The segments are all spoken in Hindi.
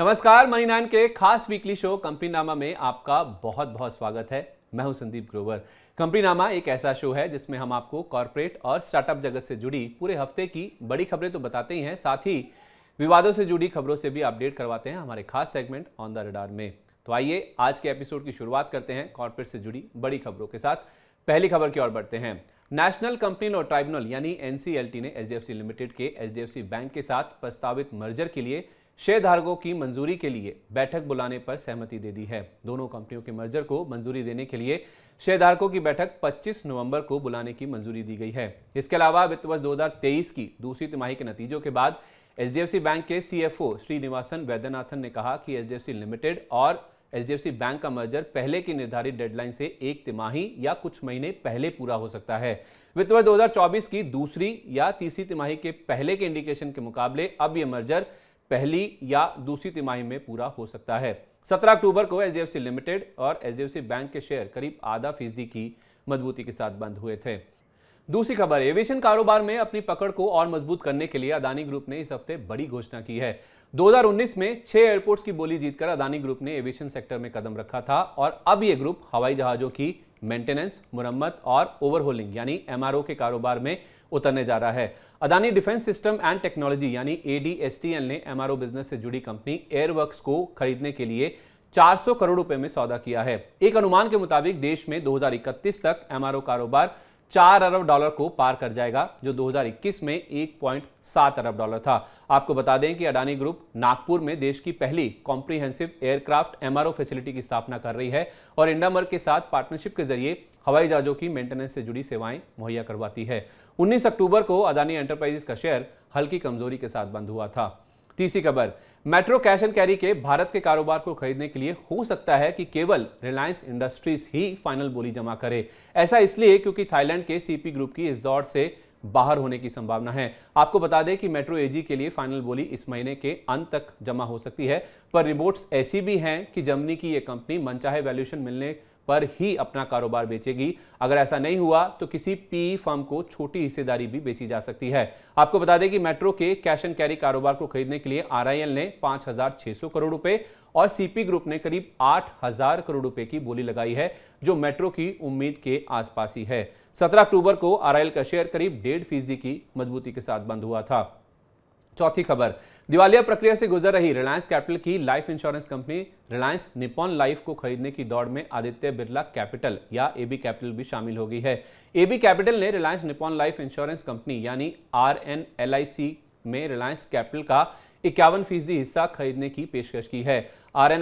नमस्कार मनी नाइन के खास वीकली शो कंपनी नामा में आपका बहुत बहुत स्वागत है मैं हूं संदीप ग्रोवर कंपनी नामा एक ऐसा शो है जिसमें हम आपको कॉरपोरेट और स्टार्टअप जगत से जुड़ी पूरे हफ्ते की बड़ी खबरें तो बताते ही हैं साथ ही विवादों से जुड़ी खबरों से भी अपडेट करवाते हैं हमारे खास सेगमेंट ऑन द रडार में तो आइए आज के एपिसोड की शुरुआत करते हैं कॉरपोरेट से जुड़ी बड़ी खबरों के साथ पहली खबर की ओर बढ़ते हैं नेशनल कंपनी लॉ ट्राइब्यूनल यानी एनसीएलटी ने एचडीएफसी लिमिटेड के एचडीएफसी बैंक के साथ प्रस्तावित मर्जर के लिए शेयरधारकों की मंजूरी के लिए बैठक बुलाने पर सहमति दे दी है दोनों कंपनियों के मर्जर को मंजूरी देने के लिए शेयरधारकों की बैठक 25 नवंबर को बुलाने की मंजूरी दी गई है इसके अलावा वित्त वर्ष दो की दूसरी तिमाही के नतीजों के बाद एच बैंक के सीएफओ श्रीनिवासन वैद्यनाथन ने कहा कि एच लिमिटेड और एच बैंक का मर्जर पहले की निर्धारित डेडलाइन से एक तिमाही या कुछ महीने पहले पूरा हो सकता है वित्त वर्ष 2024 की दूसरी या तीसरी तिमाही के पहले के इंडिकेशन के मुकाबले अब यह मर्जर पहली या दूसरी तिमाही में पूरा हो सकता है 17 अक्टूबर को एच लिमिटेड और एच बैंक के शेयर करीब आधा फीसदी की मजबूती के साथ बंद हुए थे दूसरी खबर एविएशन कारोबार में अपनी पकड़ को और मजबूत करने के लिए अदानी ग्रुप ने इस हफ्ते बड़ी घोषणा की है 2019 में छह एयरपोर्ट्स की बोली जीतकर अदानी ग्रुप ने एविएशन सेक्टर में कदम रखा था और अब यह ग्रुप हवाई जहाजों की मेंटेनेंस मुरम्मत और ओवरहोलिंग यानी एमआरओ के कारोबार में उतरने जा रहा है Adani defence system and technology यानी एडीएसटीएल ने एमआरओ बिजनेस से जुड़ी कंपनी एयरवर्क्स को खरीदने के लिए 400 करोड़ रुपए में सौदा किया है एक अनुमान के मुताबिक देश में दो तक एमआरओ कारोबार चार अरब डॉलर को पार कर जाएगा जो 2021 में 1.7 अरब डॉलर था आपको बता दें कि अडानी ग्रुप नागपुर में देश की पहली कॉम्प्रीहेंसिव एयरक्राफ्ट एमआरओ फैसिलिटी की स्थापना कर रही है और इंडामर्ग के साथ पार्टनरशिप के जरिए हवाई जहाजों की मेंटेनेंस से जुड़ी सेवाएं मुहैया करवाती है 19 अक्टूबर को अदानी एंटरप्राइजेस का शेयर हल्की कमजोरी के साथ बंद हुआ था तीसरी खबर मेट्रो कैश एंड कैरी के भारत के कारोबार को खरीदने के लिए हो सकता है कि केवल रिलायंस इंडस्ट्रीज ही फाइनल बोली जमा करे ऐसा इसलिए क्योंकि थाईलैंड के सीपी ग्रुप की इस दौड़ से बाहर होने की संभावना है आपको बता दें कि मेट्रो एजी के लिए फाइनल बोली इस महीने के अंत तक जमा हो सकती है पर रिपोर्ट्स ऐसी भी हैं कि जर्मनी की यह कंपनी मनचाहे वैल्यूएशन मिलने पर ही अपना कारोबार बेचेगी अगर ऐसा नहीं हुआ तो किसी पी फर्म e को छोटी हिस्सेदारी भी बेची जा सकती है आपको बता दें कि मेट्रो के कैश एंड कैरी कारोबार को खरीदने के लिए आरआईएल ने पांच करोड़ रुपए और सीपी ग्रुप ने करीब 8,000 करोड़ रुपए की बोली लगाई है जो मेट्रो की उम्मीद के आसपास ही है सत्रह अक्टूबर को आरआईएल का शेयर करीब डेढ़ फीसदी की मजबूती के साथ बंद हुआ था चौथी खबर दिवालिया प्रक्रिया से गुजर रही रिलायंस कैपिटल की life insurance company Reliance Nippon Life को खरीदने की दौड़ में आदित्य बिरला कैपिटल या एबी कैपिटल भी शामिल हो गई है एबी कैपिटल ने Reliance Nippon Life insurance Company यानी आर में रिलायंस कैपिटल का इक्यावन फीसदी हिस्सा खरीदने की पेशकश की है आर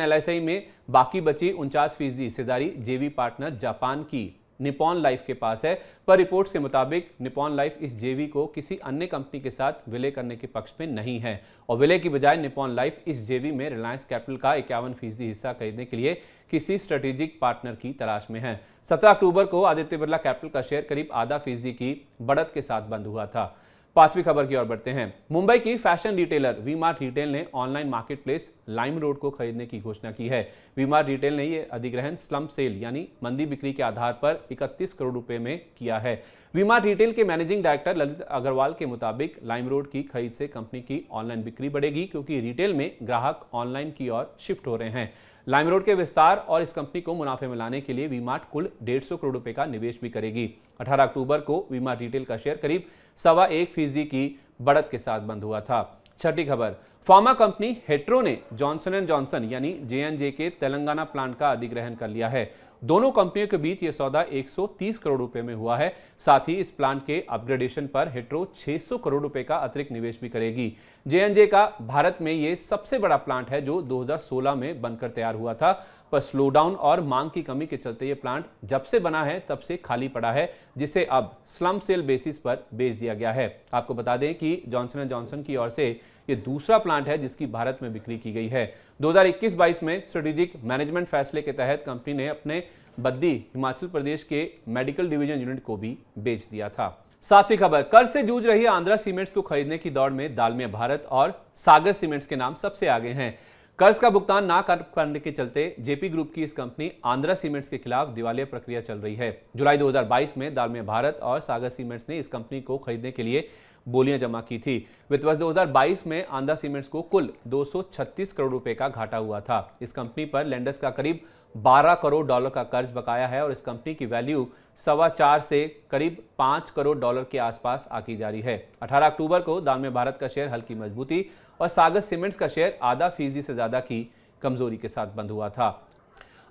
में बाकी बची उनचास फीसदी हिस्सेदारी जेवी पार्टनर जापान की निपॉन लाइफ के पास है पर रिपोर्ट्स के मुताबिक निपॉन लाइफ इस जेवी को किसी अन्य कंपनी के साथ विलय करने के पक्ष में नहीं है और विलय की बजाय निपॉन लाइफ इस जेवी में रिलायंस कैपिटल का इक्यावन फीसदी हिस्सा खरीदने के लिए किसी स्ट्रेटेजिक पार्टनर की तलाश में है सत्रह अक्टूबर को आदित्य बिरला कैपिटल का शेयर करीब आधा फीसदी की बढ़त के साथ बंद हुआ था पांचवी खबर की ओर बढ़ते हैं मुंबई की fashion retailer V Mart Retail ने online market place Lime Road को खरीदने की घोषणा की है वी मार्ट रिटेल ने यह अधिग्रहण स्लम सेल यानी मंदी बिक्री के आधार पर 31 करोड़ रुपए में किया है वी मार्ट रिटेल के मैनेजिंग डायरेक्टर ललित अग्रवाल के मुताबिक लाइम रोड की खरीद से कंपनी की ऑनलाइन बिक्री बढ़ेगी क्योंकि रिटेल में ग्राहक ऑनलाइन की ओर शिफ्ट हो रहे हैं लाइमरोड के विस्तार और इस कंपनी को मुनाफे में लाने के लिए वीमार्ट कुल डेढ़ सौ करोड़ रुपए का निवेश भी करेगी 18 अक्टूबर को वीमार्ट रिटेल का शेयर करीब सवा एक फीसदी की बढ़त के साथ बंद हुआ था छठी खबर फार्मा कंपनी हेट्रो ने जॉनसन एंड जॉनसन यानी जे के तेलंगाना प्लांट का अधिग्रहण कर लिया है दोनों कंपनियों के बीच यह सौदा 130 करोड़ रुपए में हुआ है साथ ही इस प्लांट के अपग्रेडेशन पर हेट्रो 600 करोड़ रुपए का अतिरिक्त निवेश भी करेगी जेएनजे का भारत में यह सबसे बड़ा प्लांट है जो 2016 में बनकर तैयार हुआ था पर स्लोडाउन और मांग की कमी के चलते यह प्लांट जब से बना है तब से खाली पड़ा है जिसे अब स्लम सेल बेसिस पर बेच दिया गया है आपको बता दें कि जॉनसन एंड जॉनसन की ओर से ये दूसरा प्लांट है जिसकी भारत में बिक्री की गई है 2021-22 में स्ट्रेटेजिक मैनेजमेंट फैसले के तहत कंपनी ने अपने बद्दी हिमाचल प्रदेश के मेडिकल डिवीजन यूनिट को भी बेच दिया था सातवीं खबर कर से जूझ रही आंध्रा सीमेंट्स को खरीदने की दौड़ में दालमिया भारत और सागर सीमेंट्स के नाम सबसे आगे हैं कर्ज का भुगतान ना कर पाने के चलते जेपी ग्रुप की इस कंपनी आंध्रा सीमेंट्स के खिलाफ दिवालिया प्रक्रिया चल रही है जुलाई 2022 में दालमिया भारत और सागर सीमेंट्स ने इस कंपनी को खरीदने के लिए बोलियां जमा की थी वित्त वर्ष दो में आंध्रा सीमेंट्स को कुल 236 करोड़ रुपए का घाटा हुआ था इस कंपनी पर लैंडर्स का करीब 12 करोड़ डॉलर का कर्ज बकाया है और इस कंपनी की वैल्यू सवा चार से करीब 5 करोड़ डॉलर के आसपास आकी जा रही है 18 अक्टूबर को में भारत का शेयर हल्की मजबूती और सागर सीमेंट्स का शेयर आधा फीसदी से ज़्यादा की कमजोरी के साथ बंद हुआ था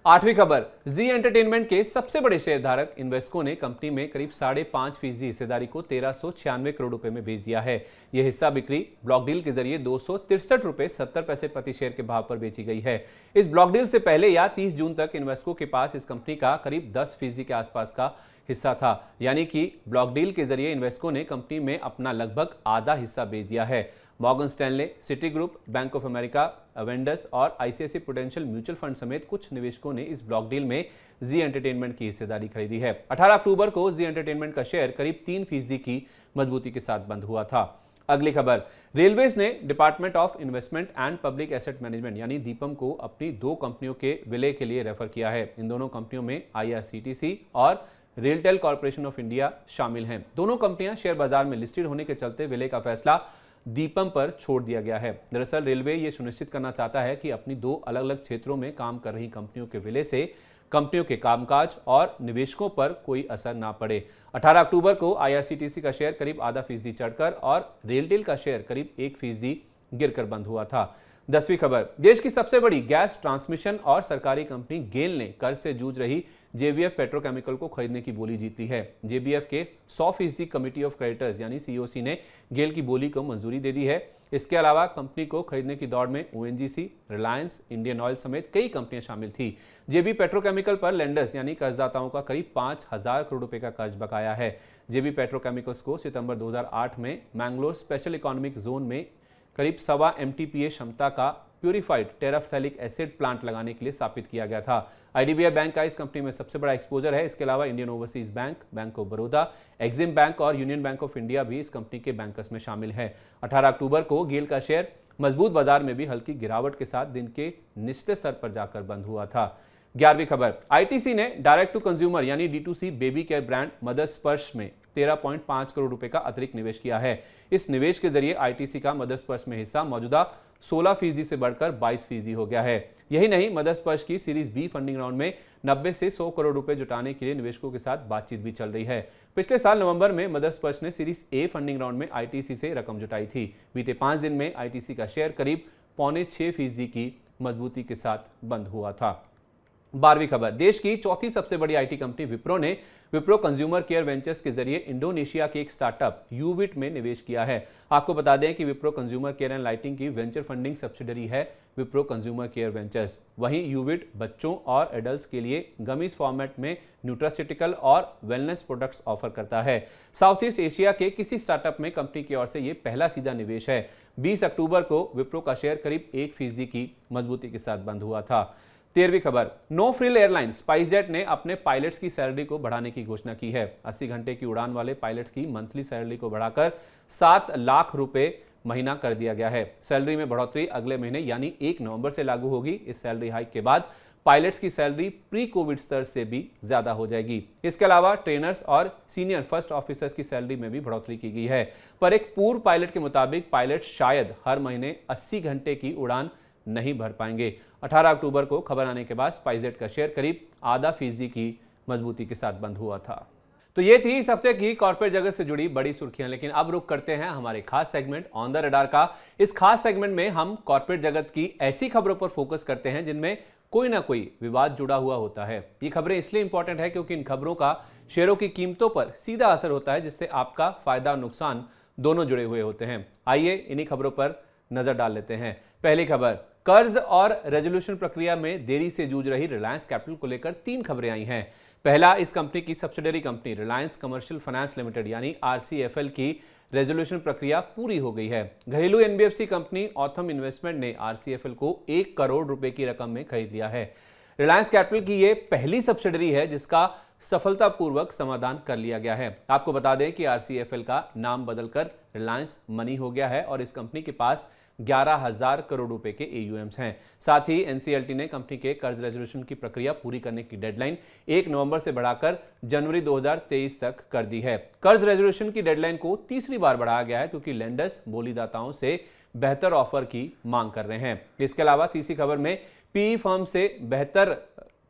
आठवीं खबर जी एंटरटेनमेंट के सबसे बड़े शेयरधारक इन्वेस्को ने कंपनी में करीब साढ़े पांच फीसदी हिस्सेदारी को तेरह करोड़ रुपए में बेच दिया है यह हिस्सा बिक्री ब्लॉक डील के जरिए दो सौ रुपए सत्तर पैसे प्रति शेयर के भाव पर बेची गई है इस ब्लॉक डील से पहले या 30 जून तक इन्वेस्को के पास इस कंपनी का करीब दस फीसदी के आसपास का हिस्सा था यानी कि ब्लॉक डील के जरिए इन्वेस्को ने कंपनी में अपना लगभग आधा हिस्सा बेच दिया है Morgan Stanley Citigroup Bank of America Avendus और आईसीआईसी प्रोडेंशियल म्यूचुअल फंड समेत कुछ निवेशकों ने इस ब्लॉक डील में जी एंटरटेनमेंट की हिस्सेदारी खरीदी है 18 अक्टूबर को जी एंटरटेनमेंट का शेयर करीब तीन फीसदी की मजबूती के साथ बंद हुआ था अगली खबर रेलवेज ने Department of Investment and Public Asset Management यानी दीपम को अपनी दो कंपनियों के विलय के लिए रेफर किया है इन दोनों कंपनियों में आईआरसीटीसी और रेलटेल कॉरपोरेशन ऑफ इंडिया शामिल हैं दोनों कंपनियां शेयर बाजार में लिस्टेड होने के चलते विलय का फैसला दीपम पर छोड़ दिया गया है दरअसल रेलवे ये सुनिश्चित करना चाहता है कि अपनी दो अलग अलग क्षेत्रों में काम कर रही कंपनियों के विलय से कंपनियों के कामकाज और निवेशकों पर कोई असर ना पड़े 18 अक्टूबर को आईआरसीटीसी का शेयर करीब आधा फीसदी चढ़कर और रेलटेल का शेयर करीब एक फीसदी गिरकर बंद हुआ था दसवीं खबर देश की सबसे बड़ी गैस ट्रांसमिशन और सरकारी कंपनी गेल ने कर्ज से जूझ रही जेबीएफ पेट्रोकेमिकल को खरीदने की बोली जीती है जेबीएफ के 100 फीसदी कमिटी ऑफ क्रेडिटर्स यानी सीओसी ने गेल की बोली को मंजूरी दे दी है इसके अलावा कंपनी को खरीदने की दौड़ में ओ रिलायंस इंडियन ऑयल समेत कई कंपनियां शामिल थी जेबी पेट्रोकेमिकल पर लेंडर्स यानी कर्जदाताओं का करीब पांच हजार करोड़ रुपए का कर्ज बकाया है जेबी पेट्रोकेमिकल्स को सितंबर 2008 में मैंगलोर स्पेशल इकोनॉमिक जोन में करीब सवा एम क्षमता का प्यूरिफाइड टेराफेलिक एसिड प्लांट लगाने के लिए स्थापित किया गया था आईडीबीआई बैंक का इस कंपनी में सबसे बड़ा एक्सपोजर है इसके अलावा Indian Overseas Bank Bank of Baroda Exim Bank और यूनियन बैंक ऑफ इंडिया भी इस कंपनी के बैंकर्स में शामिल है 18 अक्टूबर को गेल का शेयर मजबूत बाजार में भी हल्की गिरावट के साथ दिन के निचले स्तर पर जाकर बंद हुआ था ग्यारहवीं खबर आईटीसी ने डायरेक्ट टू कंज्यूमर यानी D baby care brand Mother Sparsh में 13.5 करोड़ रुपए का अतिरिक्त निवेश किया है इस निवेश के जरिए आईटीसी का मदर्स में हिस्सा मौजूदा 16 फीसदी से बढ़कर 22 फीसदी हो गया है यही नहीं मदर्स की सीरीज बी फंडिंग राउंड में 90 से 100 करोड़ रुपए जुटाने के लिए निवेशकों के साथ बातचीत भी चल रही है पिछले साल नवंबर में मदर्स ने सीरीज ए फंडिंग राउंड में आईटीसी से रकम जुटाई थी बीते पांच दिन में आईटीसी का शेयर करीब पौने छह की मजबूती के साथ बंद हुआ था बारहवीं खबर देश की चौथी सबसे बड़ी आईटी कंपनी विप्रो ने विप्रो कंज्यूमर केयर वेंचर्स के जरिए इंडोनेशिया के एक स्टार्टअप यूविट में निवेश किया है आपको बता दें कि Wipro Consumer Care and Lighting की वेंचर फंडिंग सब्सिडरी है विप्रो कंज्यूमर केयर वेंचर्स वहीं यूविट बच्चों और एडल्ट के लिए गमीज फॉर्मेट में न्यूट्रासिटिकल और वेलनेस प्रोडक्ट्स ऑफर करता है साउथ ईस्ट एशिया के किसी स्टार्टअप में कंपनी की ओर से यह पहला सीधा निवेश है बीस अक्टूबर को विप्रो का शेयर करीब एक फीसदी की मजबूती के साथ बंद हुआ था तेरहवीं खबर नो फ्रिल एयरलाइन स्पाइसजेट ने अपने पायलट्स की सैलरी को बढ़ाने की घोषणा की है 80 घंटे की उड़ान वाले पायलट्स की मंथली सैलरी को बढ़ाकर सात लाख रुपए महीना कर दिया गया है सैलरी में बढ़ोतरी अगले महीने यानी एक नवंबर से लागू होगी इस सैलरी हाइक के बाद पायलट्स की सैलरी प्री कोविड स्तर से भी ज्यादा हो जाएगी इसके अलावा ट्रेनर्स और सीनियर फर्स्ट ऑफिसर्स की सैलरी में भी बढ़ोतरी की गई है पर एक पूर्व पायलट के मुताबिक पायलट शायद हर महीने 80 घंटे की उड़ान नहीं भर पाएंगे 18 अक्टूबर को खबर आने के बाद स्पाइजेट का शेयर करीब आधा फीसदी की मजबूती के साथ बंद हुआ था तो ये थी इस हफ्ते की कॉर्पोरेट जगत से जुड़ी बड़ी सुर्खियां लेकिन अब रुक करते हैं हमारे खास सेगमेंट ऑन द रडार का इस खास सेगमेंट में हम कॉर्पोरेट जगत की ऐसी खबरों पर फोकस करते हैं जिनमें कोई ना कोई विवाद जुड़ा हुआ होता है ये खबरें इसलिए इंपॉर्टेंट है क्योंकि इन खबरों का शेयरों की कीमतों पर सीधा असर होता है जिससे आपका फायदा और नुकसान दोनों जुड़े हुए होते हैं आइए इन्हीं खबरों पर नजर डाल लेते हैं पहली खबर कर्ज और रेजोल्यूशन प्रक्रिया में देरी से जूझ रही रिलायंस कैपिटल को लेकर तीन खबरें आई हैं पहला इस कंपनी की subsidiary company Reliance Commercial Finance Limited यानी आरसीएफएल की रेजोल्यूशन प्रक्रिया पूरी हो गई है घरेलू एनबीएफसी कंपनी ऑथम इन्वेस्टमेंट ने आरसीएफएल को एक करोड़ रुपए की रकम में खरीद लिया है रिलायंस कैपिटल की यह पहली सब्सिडरी है जिसका सफलतापूर्वक समाधान कर लिया गया है आपको बता दें कि आरसीएफएल का नाम बदलकर रिलायंस मनी हो गया है और इस कंपनी के पास ग्यारह हजार करोड़ रुपए के एयूएम्स हैं साथ ही एनसीएलटी ने कंपनी के कर्ज रेजोल्यूशन की प्रक्रिया पूरी करने की डेडलाइन एक नवंबर से बढ़ाकर जनवरी 2023 तक कर दी है कर्ज रेजोल्यूशन की डेडलाइन को तीसरी बार बढ़ाया गया है क्योंकि लेंडर्स बोलीदाताओं से बेहतर ऑफर की मांग कर रहे हैं इसके अलावा तीसरी खबर में पीई फर्म e से बेहतर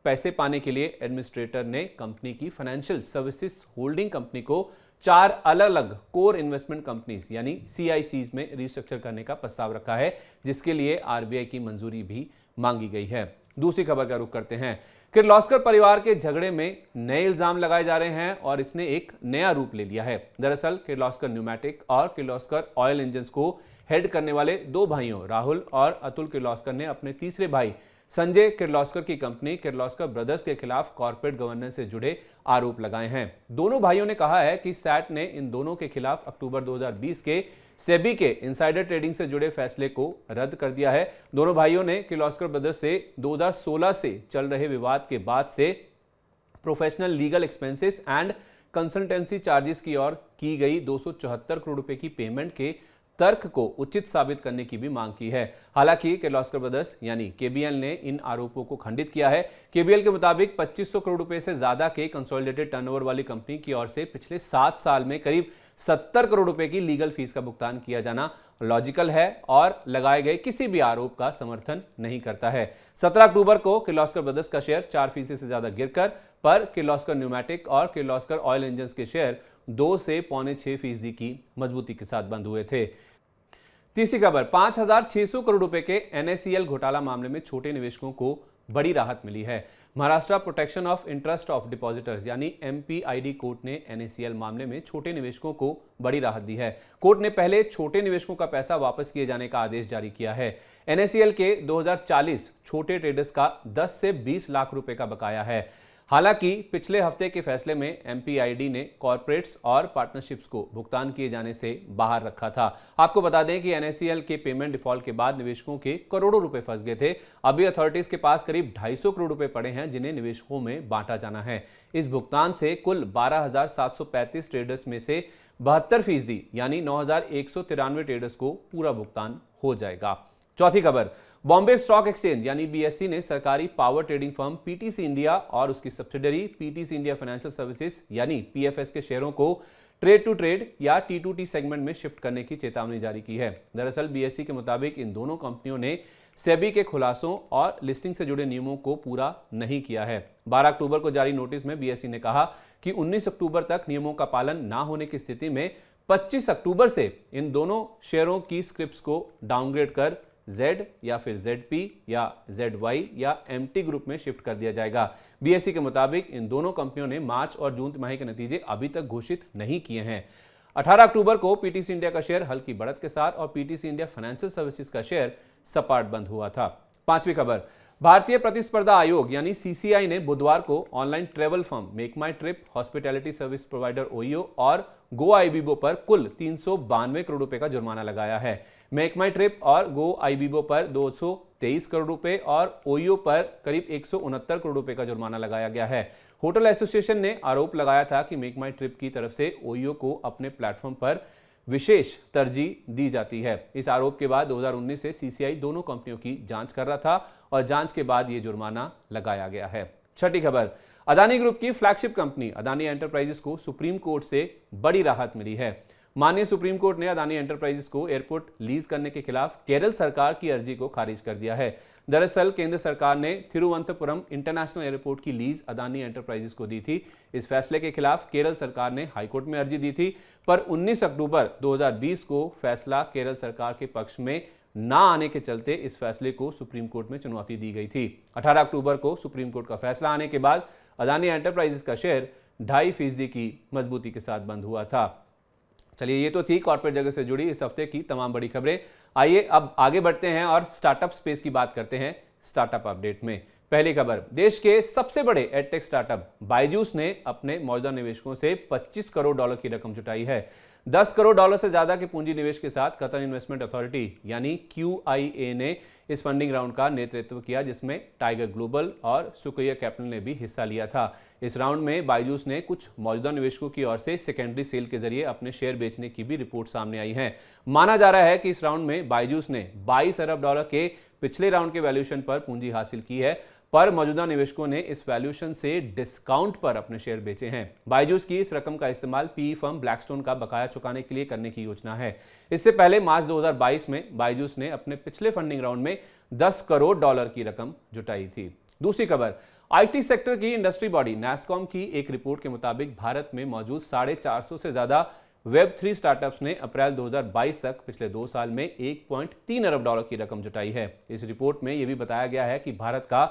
पैसे पाने के लिए एडमिनिस्ट्रेटर ने कंपनी की फाइनेंशियल सर्विसेज होल्डिंग कंपनी को चार अलग अलग कोर इन्वेस्टमेंट कंपनीज यानी सीआईसीज में रिस्ट्रक्चर करने का प्रस्ताव रखा है जिसके लिए आरबीआई की मंजूरी भी मांगी गई है दूसरी खबर का रुख करते हैं किर्लॉस्कर परिवार के झगड़े में नए इल्जाम लगाए जा रहे हैं और इसने एक नया रूप ले लिया है दरअसल किर्लॉस्कर न्यूमैटिक और किर्लॉस्कर ऑयल इंजन को हेड करने वाले दो भाइयों राहुल और अतुल किर्लॉस्कर ने अपने तीसरे भाई संजय किर्लोस्कर की कंपनी किर्लोस्कर ब्रदर्स के खिलाफ कॉरपोरेट गवर्नेंस से जुड़े आरोप लगाए हैं दोनों भाइयों ने कहा है कि सैट ने इन दोनों के खिलाफ अक्टूबर 2020 के सेबी के इनसाइडर ट्रेडिंग से जुड़े फैसले को रद्द कर दिया है दोनों भाइयों ने किर्लोस्कर ब्रदर्स से दो से चल रहे विवाद के बाद से professional legal expenses and consultancy charges की ओर की गई दो करोड़ रुपए की पेमेंट के तर्क को उचित साबित करने की भी मांग की है हालांकि किर्लोस्कर ब्रदर्स यानी केबीएल ने इन आरोपों को खंडित किया है केबीएल के मुताबिक 2500 करोड़ रुपए से ज्यादा के कंसोलिडेटेड टर्नओवर वाली कंपनी की ओर से पिछले सात साल में करीब सत्तर करोड़ रुपए की लीगल फीस का भुगतान किया जाना लॉजिकल है और लगाए गए किसी भी आरोप का समर्थन नहीं करता है 17 अक्टूबर को किलॉस्कर ब्रदर्स का शेयर चार फीसदी से ज्यादा गिरकर पर किलॉस्कर न्यूमैटिक और किलॉस्कर ऑयल इंजन के शेयर दो से पौने छह फीसदी की मजबूती के साथ बंद हुए थे तीसरी खबर पांच करोड़ रुपए के एनएसएल घोटाला मामले में छोटे निवेशकों को बड़ी राहत मिली है Maharashtra Protection of Interest of Depositors यानी एम कोर्ट ने एनएसीएल मामले में छोटे निवेशकों को बड़ी राहत दी है कोर्ट ने पहले छोटे निवेशकों का पैसा वापस किए जाने का आदेश जारी किया है एनएसीएल के 2040 छोटे ट्रेडर्स का 10 से 20 लाख रुपए का बकाया है हालांकि पिछले हफ्ते के फैसले में एमपीआईडी ने कॉरपोरेट्स और पार्टनरशिप्स को भुगतान किए जाने से बाहर रखा था आपको बता दें कि एनएससीएल के पेमेंट डिफॉल्ट के बाद निवेशकों के करोड़ों रुपए फंस गए थे अभी अथॉरिटीज के पास करीब 250 करोड़ रुपए पड़े हैं जिन्हें निवेशकों में बांटा जाना है इस भुगतान से कुल बारह ट्रेडर्स में से बहत्तर फीसदी यानी नौ ट्रेडर्स को पूरा भुगतान हो जाएगा चौथी खबर बॉम्बे स्टॉक एक्सचेंज यानी बीएससी e ने सरकारी power trading firm PTC India और उसकी subsidiary PTC India Financial Services यानी पीएफएस के शेयरों को ट्रेड टू ट्रेड या टी टू टी सेगमेंट में शिफ्ट करने की चेतावनी जारी की है दरअसल बीएससी e के मुताबिक इन दोनों कंपनियों ने सेबी के खुलासों और लिस्टिंग से जुड़े नियमों को पूरा नहीं किया है 12 अक्टूबर को जारी नोटिस में बीएससी e ने कहा कि 19 अक्टूबर तक नियमों का पालन ना होने की स्थिति में 25 अक्टूबर से इन दोनों शेयरों की स्क्रिप्ट को डाउनग्रेड कर जेड या फिर जेड पी या जेड वाई या एम टी ग्रुप में शिफ्ट कर दिया जाएगा बीएसई e के मुताबिक इन दोनों कंपनियों ने मार्च और जून तिमाही के नतीजे अभी तक घोषित नहीं किए हैं 18 अक्टूबर को पीटीसी इंडिया का शेयर हल्की बढ़त के साथ और पीटीसी इंडिया फाइनेंशियल सर्विसेज का शेयर सपाट बंद हुआ था पांचवी खबर भारतीय प्रतिस्पर्धा आयोग यानी सीसीआई ने बुधवार को online travel firm MakeMyTrip hospitality service provider OYO और गो आईबीबो पर कुल तीन करोड़ रुपए का जुर्माना लगाया है मेक माई ट्रिप और गो आईबीबो पर 223 करोड़ रुपए और ओईओ e पर करीब एक करोड़ रुपए का जुर्माना लगाया गया है होटल एसोसिएशन ने आरोप लगाया था कि मेक माई ट्रिप की तरफ से ओईओ e को अपने प्लेटफॉर्म पर विशेष तरजीह दी जाती है इस आरोप के बाद 2019 से सीसीआई दोनों कंपनियों की जांच कर रहा था और जांच के बाद ये जुर्माना लगाया गया है छठी खबर अदानी ग्रुप की फ्लैगशिप कंपनी अदानी एंटरप्राइजेस को सुप्रीम कोर्ट से बड़ी राहत मिली है माननीय सुप्रीम कोर्ट ने अदानी एंटरप्राइजेस को एयरपोर्ट लीज करने के खिलाफ केरल सरकार की अर्जी को खारिज कर दिया है दरअसल केंद्र सरकार ने थिरुवंतपुरम इंटरनेशनल एयरपोर्ट की लीज अदानी एंटरप्राइजेस को दी थी इस फैसले के खिलाफ केरल सरकार ने हाईकोर्ट में अर्जी दी थी पर 19 अक्टूबर 2020 को फैसला केरल सरकार के पक्ष में ना आने के चलते इस फैसले को सुप्रीम कोर्ट में चुनौती दी गई थी 18 अक्टूबर को सुप्रीम कोर्ट का फैसला आने के बाद अदानी एंटरप्राइजेस का शेयर ढाई फीसदी की मजबूती के साथ बंद हुआ था चलिए ये तो थी कॉर्पोरेट जगत से जुड़ी इस हफ्ते की तमाम बड़ी खबरें आइए अब आगे बढ़ते हैं और स्टार्टअप स्पेस की बात करते हैं स्टार्टअप अपडेट में पहली खबर देश के सबसे बड़े एडटेक स्टार्टअप बायजूस ने अपने मौजूदा निवेशकों से 25 करोड़ डॉलर की रकम जुटाई है दस करोड़ डॉलर से ज़्यादा के पूंजी निवेश के साथ कतर इन्वेस्टमेंट अथॉरिटी यानी क्यू ने इस फंडिंग राउंड का नेतृत्व किया जिसमें टाइगर ग्लोबल और सुक्रिया कैपिटल ने भी हिस्सा लिया था इस राउंड में बायजूस ने कुछ मौजूदा निवेशकों की ओर से सेकेंडरी सेल के जरिए अपने शेयर बेचने की भी रिपोर्ट सामने आई है माना जा रहा है कि इस राउंड में बायजूस ने 22 अरब डॉलर के पिछले राउंड के वैल्यूएशन पर पूंजी हासिल की है पर मौजूदा निवेशकों ने इस वैल्यूशन से डिस्काउंट पर अपने शेयर बेचे हैं बायजूस की इस रकम का इस्तेमाल पी फर्म ब्लैकस्टोन का बकाया चुकाने के लिए करने की योजना है इससे पहले मार्च 2022 में बायजूस ने अपने पिछले फंडिंग राउंड में 10 करोड़ डॉलर की रकम जुटाई थी दूसरी खबर आईटी सेक्टर की इंडस्ट्री बॉडी नैसकॉम की एक रिपोर्ट के मुताबिक भारत में मौजूद साढ़े से ज्यादा वेब थ्री स्टार्टअप्स ने अप्रैल 2022 तक पिछले दो साल में 1.3 अरब डॉलर की रकम जुटाई है इस रिपोर्ट में यह भी बताया गया है कि भारत का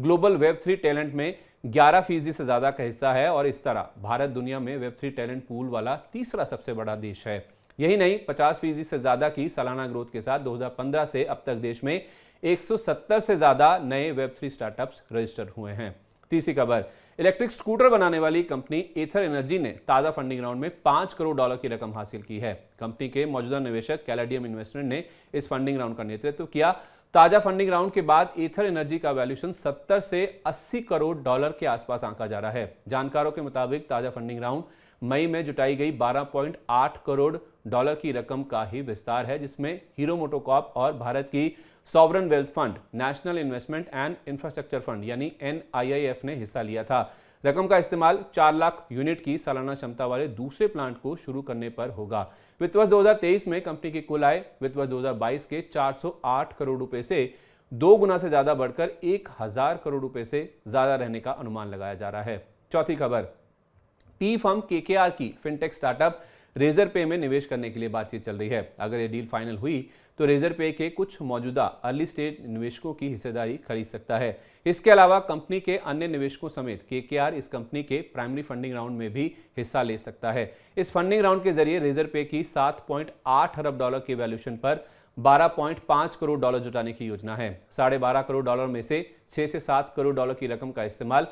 ग्लोबल वेब थ्री टैलेंट में ग्यारह फीसदी से ज़्यादा का हिस्सा है और इस तरह भारत दुनिया में वेब थ्री टैलेंट पूल वाला तीसरा सबसे बड़ा देश है यही नहीं 50 फीसदी से ज़्यादा की सालाना ग्रोथ के साथ 2015 से अब तक देश में 170 से ज़्यादा नए वेब थ्री स्टार्टअप्स रजिस्टर हुए हैं तीसरी खबर इलेक्ट्रिक स्कूटर बनाने वाली कंपनी एथर एनर्जी ने ताज़ा फंडिंग राउंड में पाँच करोड़ डॉलर की रकम हासिल की है कंपनी के मौजूदा निवेशक कैलाडियम इन्वेस्टमेंट ने इस फंडिंग राउंड का नेतृत्व किया ताजा फंडिंग राउंड के बाद एथर एनर्जी का वैल्यूशन 70 से 80 करोड़ डॉलर के आसपास आंका जा रहा है जानकारों के मुताबिक ताजा फंडिंग राउंड मई में जुटाई गई 12.8 करोड़ डॉलर की रकम का ही विस्तार है जिसमें हीरो मोटोकॉप और भारत की sovereign wealth fund National Investment and Infrastructure Fund यानी एन ने हिस्सा लिया था रकम का इस्तेमाल चार लाख यूनिट की सालाना क्षमता वाले दूसरे प्लांट को शुरू करने पर होगा वित्त वर्ष दो में कंपनी की कुल आय वित्त वर्ष दो के 408 करोड़ रुपए से दो गुना से ज्यादा बढ़कर एक हजार करोड़ रुपए से ज्यादा रहने का अनुमान लगाया जा रहा है चौथी खबर पी फर्म के की फिनटेक स्टार्टअप रेजर पे में निवेश करने के लिए बातचीत चल रही है अगर यह डील फाइनल हुई तो रेजर पे के कुछ मौजूदा अर्ली स्टेज निवेशकों की हिस्सेदारी खरीद सकता है इसके अलावा कंपनी के अन्य निवेशकों समेत के इस कंपनी के प्राइमरी फंडिंग राउंड में भी हिस्सा ले सकता है इस फंडिंग राउंड के जरिए रेजर पे की आठ अरब डॉलर के वैल्यूशन पर 12.5 करोड़ डॉलर जुटाने की योजना है साढ़े बारह करोड़ डॉलर में से 6 से 7 करोड़ डॉलर की रकम का इस्तेमाल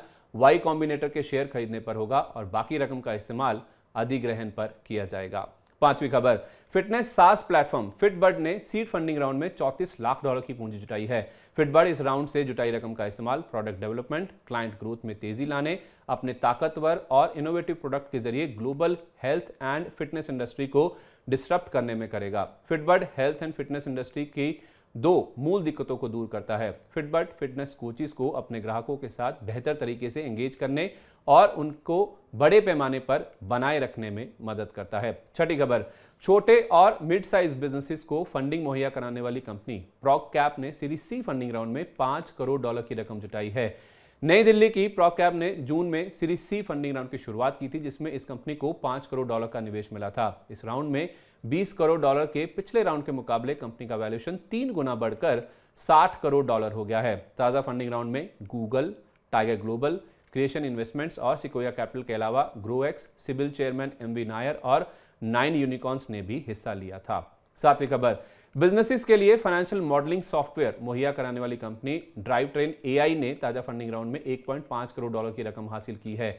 वाई कॉम्बिनेटर के शेयर खरीदने पर होगा और बाकी रकम का इस्तेमाल अधिग्रहण पर किया जाएगा पांचवी खबर फिटनेस सास प्लेटफॉर्म फिटबर्ड ने सीड फंडिंग राउंड में 34 लाख डॉलर की पूंजी जुटाई है फिटबर्ड इस राउंड से जुटाई रकम का इस्तेमाल प्रोडक्ट डेवलपमेंट क्लाइंट ग्रोथ में तेजी लाने अपने ताकतवर और इनोवेटिव प्रोडक्ट के जरिए global health and fitness industry को डिस्टरप्ट करने में करेगा Fitbird health and fitness industry की दो मूल दिक्कतों को दूर करता है फिटबर्ट फिटनेस कोचिज को अपने ग्राहकों के साथ बेहतर तरीके से एंगेज करने और उनको बड़े पैमाने पर बनाए रखने में मदद करता है छठी खबर छोटे और मिड साइज बिजनेसेस को फंडिंग मुहैया कराने वाली कंपनी प्रॉक कैप ने सीरीज सी फंडिंग राउंड में पांच करोड़ डॉलर की रकम जुटाई है नई दिल्ली की प्रॉप कैब ने जून में सीरीज सी फंडिंग राउंड की शुरुआत की थी जिसमें इस कंपनी को 5 करोड़ डॉलर का निवेश मिला था इस राउंड में 20 करोड़ डॉलर के पिछले राउंड के मुकाबले कंपनी का वैल्यूएशन तीन गुना बढ़कर 60 करोड़ डॉलर हो गया है ताज़ा फंडिंग राउंड में Google Tiger Global Creation Investments और सिकोया कैपिटल के अलावा GrowX civil chairman M Nair और नाइन यूनिकॉर्न्स ने भी हिस्सा लिया था सातवीं खबर बिजनेसिस के लिए फाइनेंशियल मॉडलिंग सॉफ्टवेयर मुहैया कराने वाली कंपनी ड्राइव ट्रेन एआई ने ताजा फंडिंग राउंड में 1.5 करोड़ डॉलर की रकम हासिल की है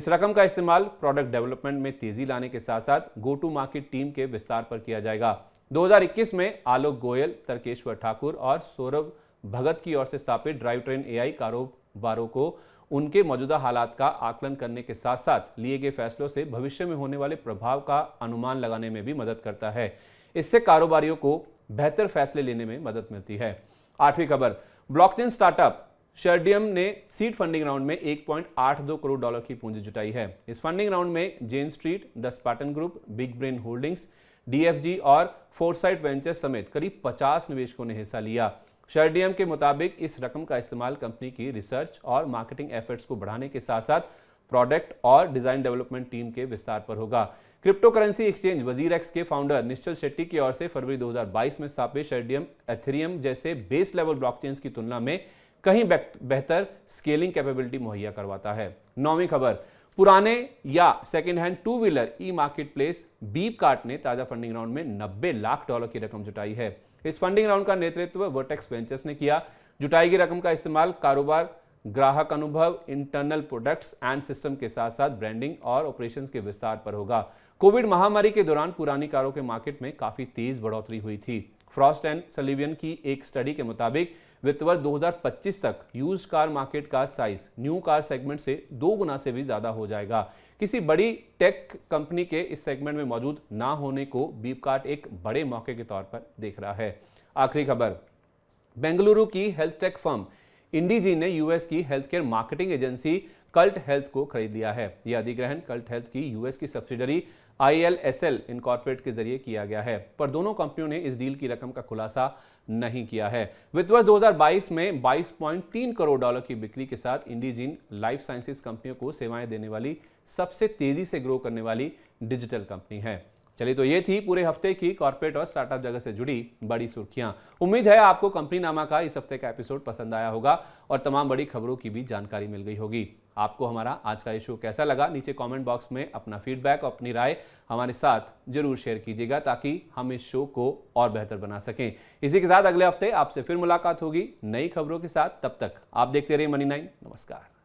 इस रकम का इस्तेमाल प्रोडक्ट डेवलपमेंट में तेजी लाने के साथ साथ गो टू मार्केट टीम के विस्तार पर किया जाएगा 2021 में आलोक गोयल तरकेश्वर ठाकुर और सौरभ भगत की ओर से स्थापित ड्राइव ट्रेन एआई कारोबारों को उनके मौजूदा हालात का आकलन करने के साथ साथ लिए गए फैसलों से भविष्य में होने वाले प्रभाव का अनुमान लगाने में भी मदद करता है इससे कारोबारियों को बेहतर फैसले लेने में मदद मिलती है आठवीं खबर ब्लॉकचेन स्टार्टअप शर्डियम ने सीड फंडिंग राउंड में 1.82 करोड़ डॉलर की पूंजी जुटाई है इस फंडिंग राउंड में Jane Street the Spartan Group Big Brain Holdings DFG और फोरसाइट वेंचर्स समेत करीब 50 निवेशकों ने हिस्सा लिया शर्डियम के मुताबिक इस रकम का इस्तेमाल कंपनी की रिसर्च और मार्केटिंग एफर्ट्स को बढ़ाने के साथ साथ प्रोडक्ट और डिजाइन डेवलपमेंट टीम के विस्तार पर होगा cryptocurrency exchange WazirX के फाउंडर निश्चल शेट्टी की ओर से फरवरी 2022 में स्थापित शेडियम एथेरियम जैसे बेस लेवल ब्लॉकचेन्स की तुलना में कहीं बेहतर स्केलिंग कैपेबिलिटी मुहैया करवाता है नौवीं खबर पुराने या second hand two wheeler e marketplace BeepKart ने ताजा फंडिंग राउंड में 90 लाख डॉलर की रकम जुटाई है इस फंडिंग राउंड का नेतृत्व वर्टेक्स वेंचर्स ने किया जुटाई की रकम का इस्तेमाल कारोबार ग्राहक अनुभव इंटरनल प्रोडक्ट्स एंड सिस्टम के साथ साथ ब्रांडिंग और ऑपरेशंस के विस्तार पर होगा कोविड महामारी के दौरान पुरानी कारों के मार्केट में काफ़ी तेज़ बढ़ोतरी हुई थी फ्रॉस्ट एंड सलिवियन की एक स्टडी के मुताबिक वित्त वर्ष 2025 तक यूज कार मार्केट का साइज न्यू कार सेगमेंट से दो गुना से भी ज़्यादा हो जाएगा किसी बड़ी टेक कंपनी के इस सेगमेंट में मौजूद ना होने को बीपकार्ट एक बड़े मौके के तौर पर देख रहा है आखिरी खबर बेंगलुरु की हेल्थ टेक फर्म इंडीजीन ने यूएस की healthcare marketing agency Cult Health को खरीद लिया है यह अधिग्रहण कल्ट हेल्थ की यूएस की subsidiary I L S L incorporated के जरिए किया गया है पर दोनों कंपनियों ने इस डील की रकम का खुलासा नहीं किया है वित्त वर्ष 2022 में 22.3 करोड़ डॉलर की बिक्री के साथ इंडीजीन लाइफ साइंसिस कंपनियों को सेवाएं देने वाली सबसे तेजी से ग्रो करने वाली डिजिटल कंपनी है चलिए तो ये थी पूरे हफ्ते की कॉर्पोरेट और स्टार्टअप जगत से जुड़ी बड़ी सुर्खियां उम्मीद है आपको कंपनी नामा का इस हफ्ते का एपिसोड पसंद आया होगा और तमाम बड़ी खबरों की भी जानकारी मिल गई होगी आपको हमारा आज का इशू कैसा लगा नीचे कमेंट बॉक्स में अपना फीडबैक और अपनी राय हमारे साथ जरूर शेयर कीजिएगा ताकि हम इस शो को और बेहतर बना सकें इसी के साथ अगले हफ्ते आपसे फिर मुलाकात होगी नई खबरों के साथ तब तक आप देखते रहिए मनी नाइन नमस्कार